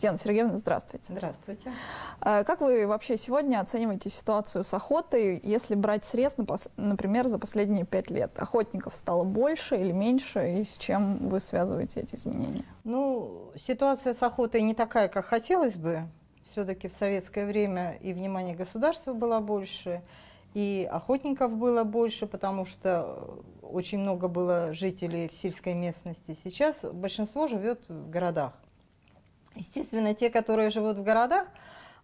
Татьяна Сергеевна, здравствуйте. Здравствуйте. А, как вы вообще сегодня оцениваете ситуацию с охотой, если брать срез, например, за последние пять лет? Охотников стало больше или меньше, и с чем вы связываете эти изменения? Ну, ситуация с охотой не такая, как хотелось бы. Все-таки в советское время и внимание государства было больше, и охотников было больше, потому что очень много было жителей в сельской местности. Сейчас большинство живет в городах. Естественно, те, которые живут в городах,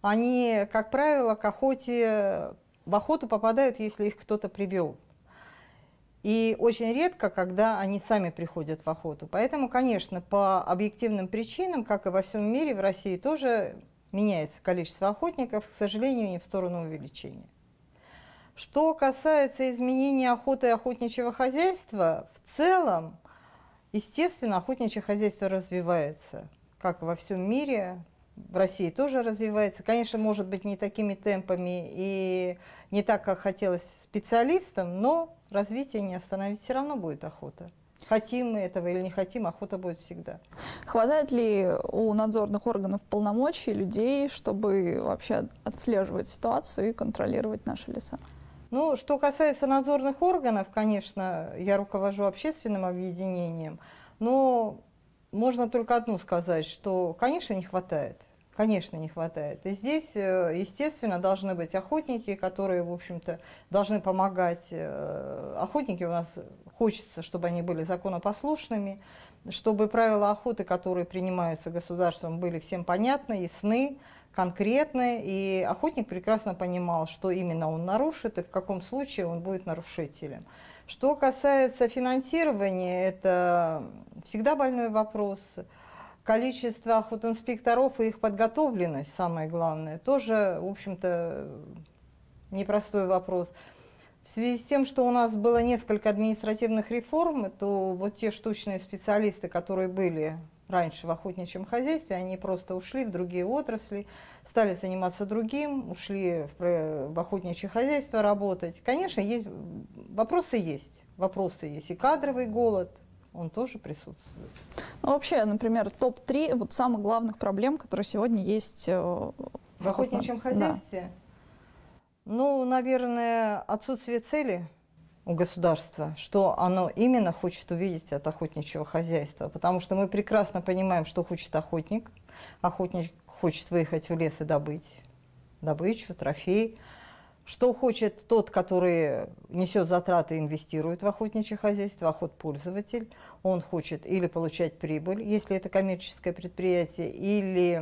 они, как правило, к охоте, в охоту попадают, если их кто-то привел. И очень редко, когда они сами приходят в охоту. Поэтому, конечно, по объективным причинам, как и во всем мире, в России тоже меняется количество охотников, к сожалению, не в сторону увеличения. Что касается изменения охоты и охотничьего хозяйства, в целом, естественно, охотничье хозяйство развивается как во всем мире, в России тоже развивается. Конечно, может быть, не такими темпами и не так, как хотелось специалистам, но развитие не остановить все равно будет охота. Хотим мы этого или не хотим, охота будет всегда. Хватает ли у надзорных органов полномочий людей, чтобы вообще отслеживать ситуацию и контролировать наши леса? Ну, что касается надзорных органов, конечно, я руковожу общественным объединением, но можно только одну сказать, что, конечно, не хватает. Конечно, не хватает. И здесь, э, естественно, должны быть охотники, которые, в общем-то, должны помогать. Э, охотники у нас хочется, чтобы они были законопослушными, чтобы правила охоты, которые принимаются государством, были всем понятны, ясны, сны конкретны, и охотник прекрасно понимал, что именно он нарушит и в каком случае он будет нарушителем. Что касается финансирования, это всегда больной вопрос. Количество охотинспекторов и их подготовленность, самое главное, тоже, в общем-то, непростой вопрос. В связи с тем, что у нас было несколько административных реформ, то вот те штучные специалисты, которые были раньше в охотничьем хозяйстве, они просто ушли в другие отрасли, стали заниматься другим, ушли в, в охотничье хозяйство работать. Конечно, есть, вопросы есть, вопросы есть, и кадровый голод, он тоже присутствует. Ну, вообще, например, топ-3 вот самых главных проблем, которые сегодня есть э, в, охотничьем хозяйстве? Да. Ну, наверное, отсутствие цели – у государства, что оно именно хочет увидеть от охотничьего хозяйства. Потому что мы прекрасно понимаем, что хочет охотник. Охотник хочет выехать в лес и добыть добычу, трофей. Что хочет тот, который несет затраты и инвестирует в охотничье хозяйство, охотпользователь, он хочет или получать прибыль, если это коммерческое предприятие, или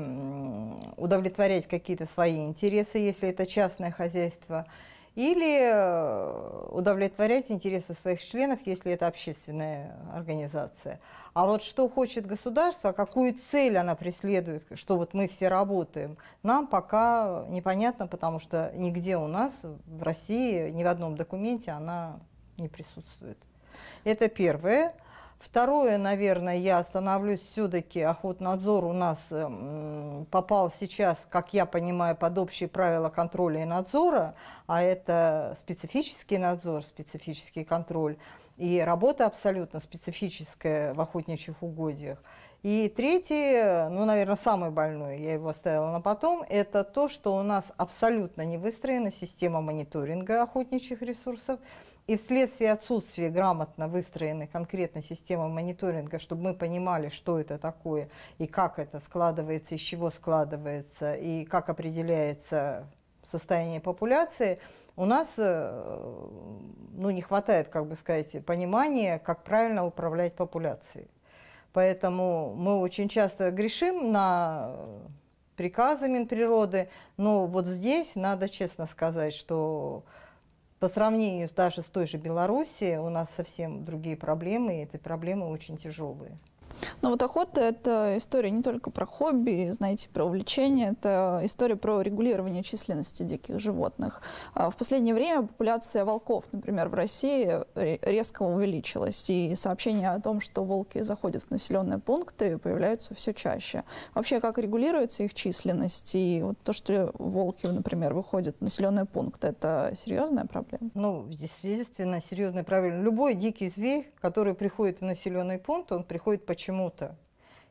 удовлетворять какие-то свои интересы, если это частное хозяйство – или э, удовлетворять интересы своих членов, если это общественная организация. А вот что хочет государство, а какую цель она преследует, что вот мы все работаем, нам пока непонятно, потому что нигде у нас в России, ни в одном документе она не присутствует. Это первое. Второе, наверное, я остановлюсь все-таки, Охотнадзор у нас эм, попал сейчас, как я понимаю, под общие правила контроля и надзора, а это специфический надзор, специфический контроль, и работа абсолютно специфическая в охотничьих угодьях. И третье, ну, наверное, самое больное, я его оставила на потом, это то, что у нас абсолютно не выстроена система мониторинга охотничьих ресурсов, и вследствие отсутствия грамотно выстроенной конкретной системы мониторинга, чтобы мы понимали, что это такое и как это складывается, из чего складывается и как определяется состояние популяции, у нас э, ну, не хватает, как бы сказать, понимания, как правильно управлять популяцией. Поэтому мы очень часто грешим на приказы Минприроды, но вот здесь надо честно сказать, что по сравнению даже с той же Белоруссией у нас совсем другие проблемы, и эти проблемы очень тяжелые. Ну вот охота – это история не только про хобби, знаете, про увлечение, это история про регулирование численности диких животных. А в последнее время популяция волков, например, в России резко увеличилась, и сообщения о том, что волки заходят в населенные пункты, появляются все чаще. Вообще, как регулируется их численность, и вот то, что волки, например, выходят в населенные пункты, это серьезная проблема? Ну, естественно, серьезная проблема. Любой дикий зверь, который приходит в населенный пункт, он приходит по чему-то.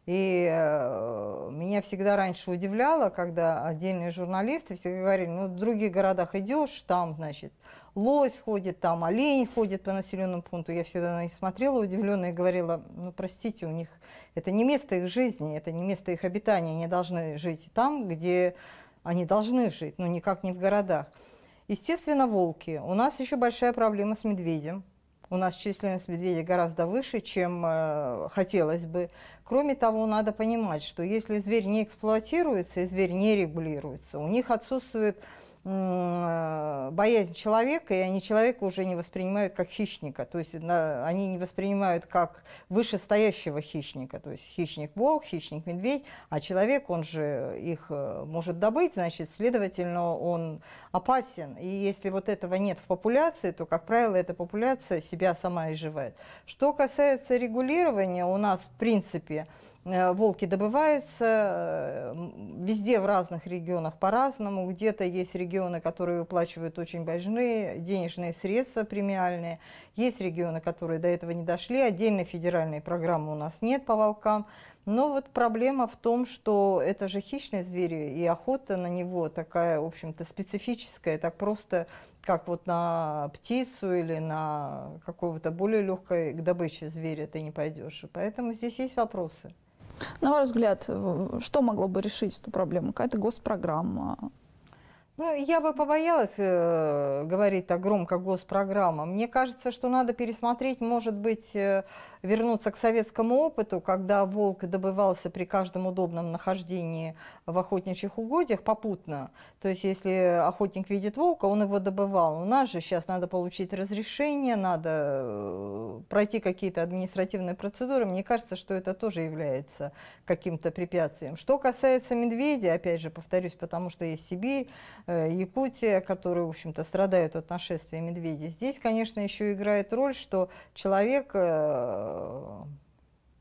И э, меня всегда раньше удивляло, когда отдельные журналисты все говорили, ну, в других городах идешь, там, значит, лось ходит, там олень ходит по населенному пункту. Я всегда на них смотрела удивленно и говорила, ну, простите, у них это не место их жизни, это не место их обитания, они должны жить там, где они должны жить, но ну, никак не в городах. Естественно, волки. У нас еще большая проблема с медведем у нас численность медведей гораздо выше, чем э, хотелось бы. Кроме того, надо понимать, что если зверь не эксплуатируется и зверь не регулируется, у них отсутствует Э, боязнь человека, и они человека уже не воспринимают как хищника, то есть на, они не воспринимают как вышестоящего хищника, то есть хищник волк, хищник медведь, а человек, он же их э, может добыть, значит, следовательно, он опасен. И если вот этого нет в популяции, то, как правило, эта популяция себя сама изживает. Что касается регулирования, у нас, в принципе, Э, волки добываются, э, везде в разных регионах по-разному. Где-то есть регионы, которые выплачивают очень большие денежные средства премиальные, есть регионы, которые до этого не дошли, отдельной федеральной программы у нас нет по волкам. Но вот проблема в том, что это же хищные звери, и охота на него такая, в общем-то, специфическая, так просто, как вот на птицу или на какого-то более легкой к добыче зверя ты не пойдешь. Поэтому здесь есть вопросы. На ваш взгляд, что могло бы решить эту проблему? Какая-то госпрограмма, ну, я бы побоялась э, говорить так громко госпрограмма. Мне кажется, что надо пересмотреть, может быть, э, вернуться к советскому опыту, когда волк добывался при каждом удобном нахождении в охотничьих угодьях попутно. То есть, если охотник видит волка, он его добывал. У нас же сейчас надо получить разрешение, надо э, пройти какие-то административные процедуры. Мне кажется, что это тоже является каким-то препятствием. Что касается медведя, опять же, повторюсь, потому что есть Сибирь, Э, Якутия, которые, в общем-то, страдают от нашествия медведей. Здесь, конечно, еще играет роль, что человек, э,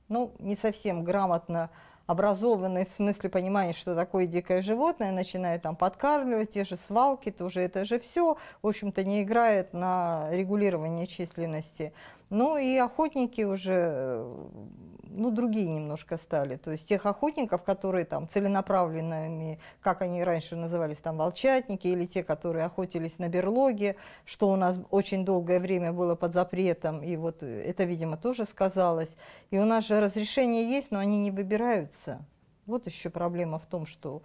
ну, не совсем грамотно образованный в смысле понимания, что такое дикое животное, начинает там подкармливать, те же свалки, тоже это же все, в общем-то, не играет на регулирование численности. Ну и охотники уже, ну, другие немножко стали. То есть тех охотников, которые там целенаправленными, как они раньше назывались, там, волчатники, или те, которые охотились на берлоге, что у нас очень долгое время было под запретом, и вот это, видимо, тоже сказалось. И у нас же разрешение есть, но они не выбираются. Вот еще проблема в том, что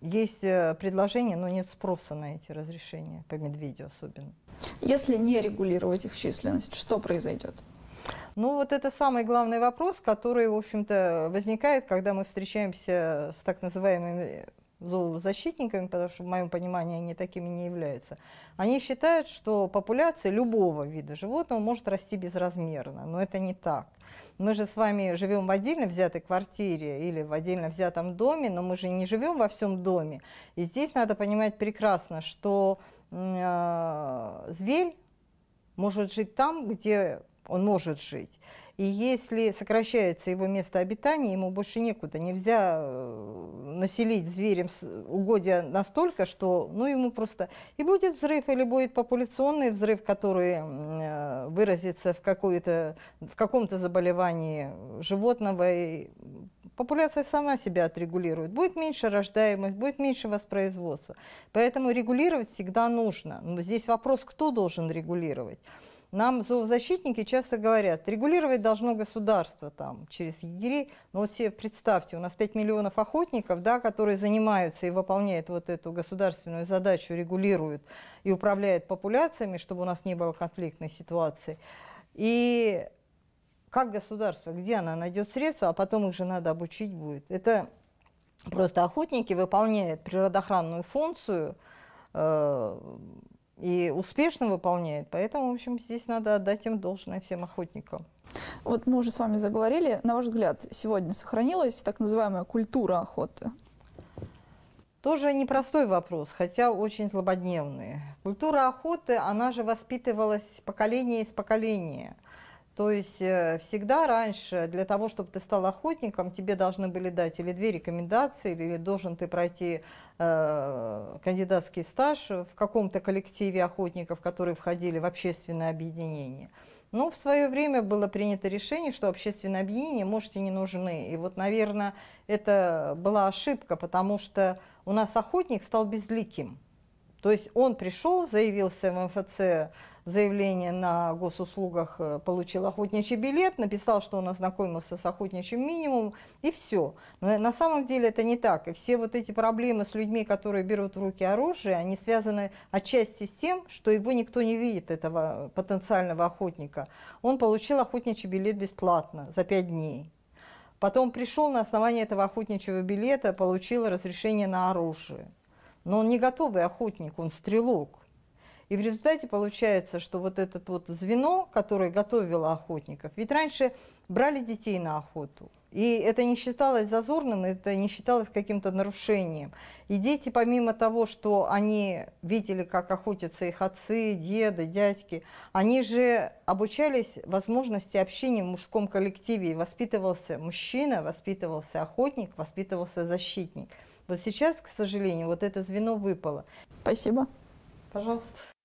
есть э, предложение, но нет спроса на эти разрешения, по медведю особенно. Если не регулировать их численность, что произойдет? Ну вот это самый главный вопрос, который, в общем-то, возникает, когда мы встречаемся с так называемыми зоозащитниками, потому что, в моем понимании, они такими не являются, они считают, что популяция любого вида животного может расти безразмерно, но это не так. Мы же с вами живем в отдельно взятой квартире или в отдельно взятом доме, но мы же не живем во всем доме. И здесь надо понимать прекрасно, что э, зверь может жить там, где он может жить. И если сокращается его место обитания, ему больше некуда. Нельзя э, населить зверем угодья настолько, что ну, ему просто... И будет взрыв, или будет популяционный взрыв, который э, выразится в, в каком-то заболевании животного. И популяция сама себя отрегулирует. Будет меньше рождаемость, будет меньше воспроизводства. Поэтому регулировать всегда нужно. Но здесь вопрос, кто должен регулировать. Нам зоозащитники часто говорят, регулировать должно государство там, через егерей. Но ну, вот себе представьте, у нас 5 миллионов охотников, да, которые занимаются и выполняют вот эту государственную задачу, регулируют и управляют популяциями, чтобы у нас не было конфликтной ситуации. И как государство, где она найдет средства, а потом их же надо обучить будет. Это просто охотники выполняют природоохранную функцию, э и успешно выполняет. Поэтому, в общем, здесь надо отдать им должное всем охотникам. Вот мы уже с вами заговорили. На ваш взгляд, сегодня сохранилась так называемая культура охоты? Тоже непростой вопрос, хотя очень злободневный. Культура охоты, она же воспитывалась поколение из поколения – то есть э, всегда раньше для того, чтобы ты стал охотником, тебе должны были дать или две рекомендации, или, должен ты пройти э, кандидатский стаж в каком-то коллективе охотников, которые входили в общественное объединение. Но в свое время было принято решение, что общественное объединение можете не нужны. И вот, наверное, это была ошибка, потому что у нас охотник стал безликим. То есть он пришел, заявился в МФЦ, заявление на госуслугах, э, получил охотничий билет, написал, что он ознакомился с охотничьим минимумом, и все. Но э, на самом деле это не так. И все вот эти проблемы с людьми, которые берут в руки оружие, они связаны отчасти с тем, что его никто не видит, этого э, потенциального охотника. Он получил охотничий билет бесплатно за пять дней. Потом пришел на основании этого охотничьего билета, получил разрешение на оружие но он не готовый охотник, он стрелок. И в результате получается, что вот этот вот звено, которое готовило охотников, ведь раньше брали детей на охоту. И это не считалось зазорным, это не считалось каким-то нарушением. И дети, помимо того, что они видели, как охотятся их отцы, деды, дядьки, они же обучались возможности общения в мужском коллективе. И воспитывался мужчина, воспитывался охотник, воспитывался защитник – вот сейчас, к сожалению, вот это звено выпало. Спасибо. Пожалуйста.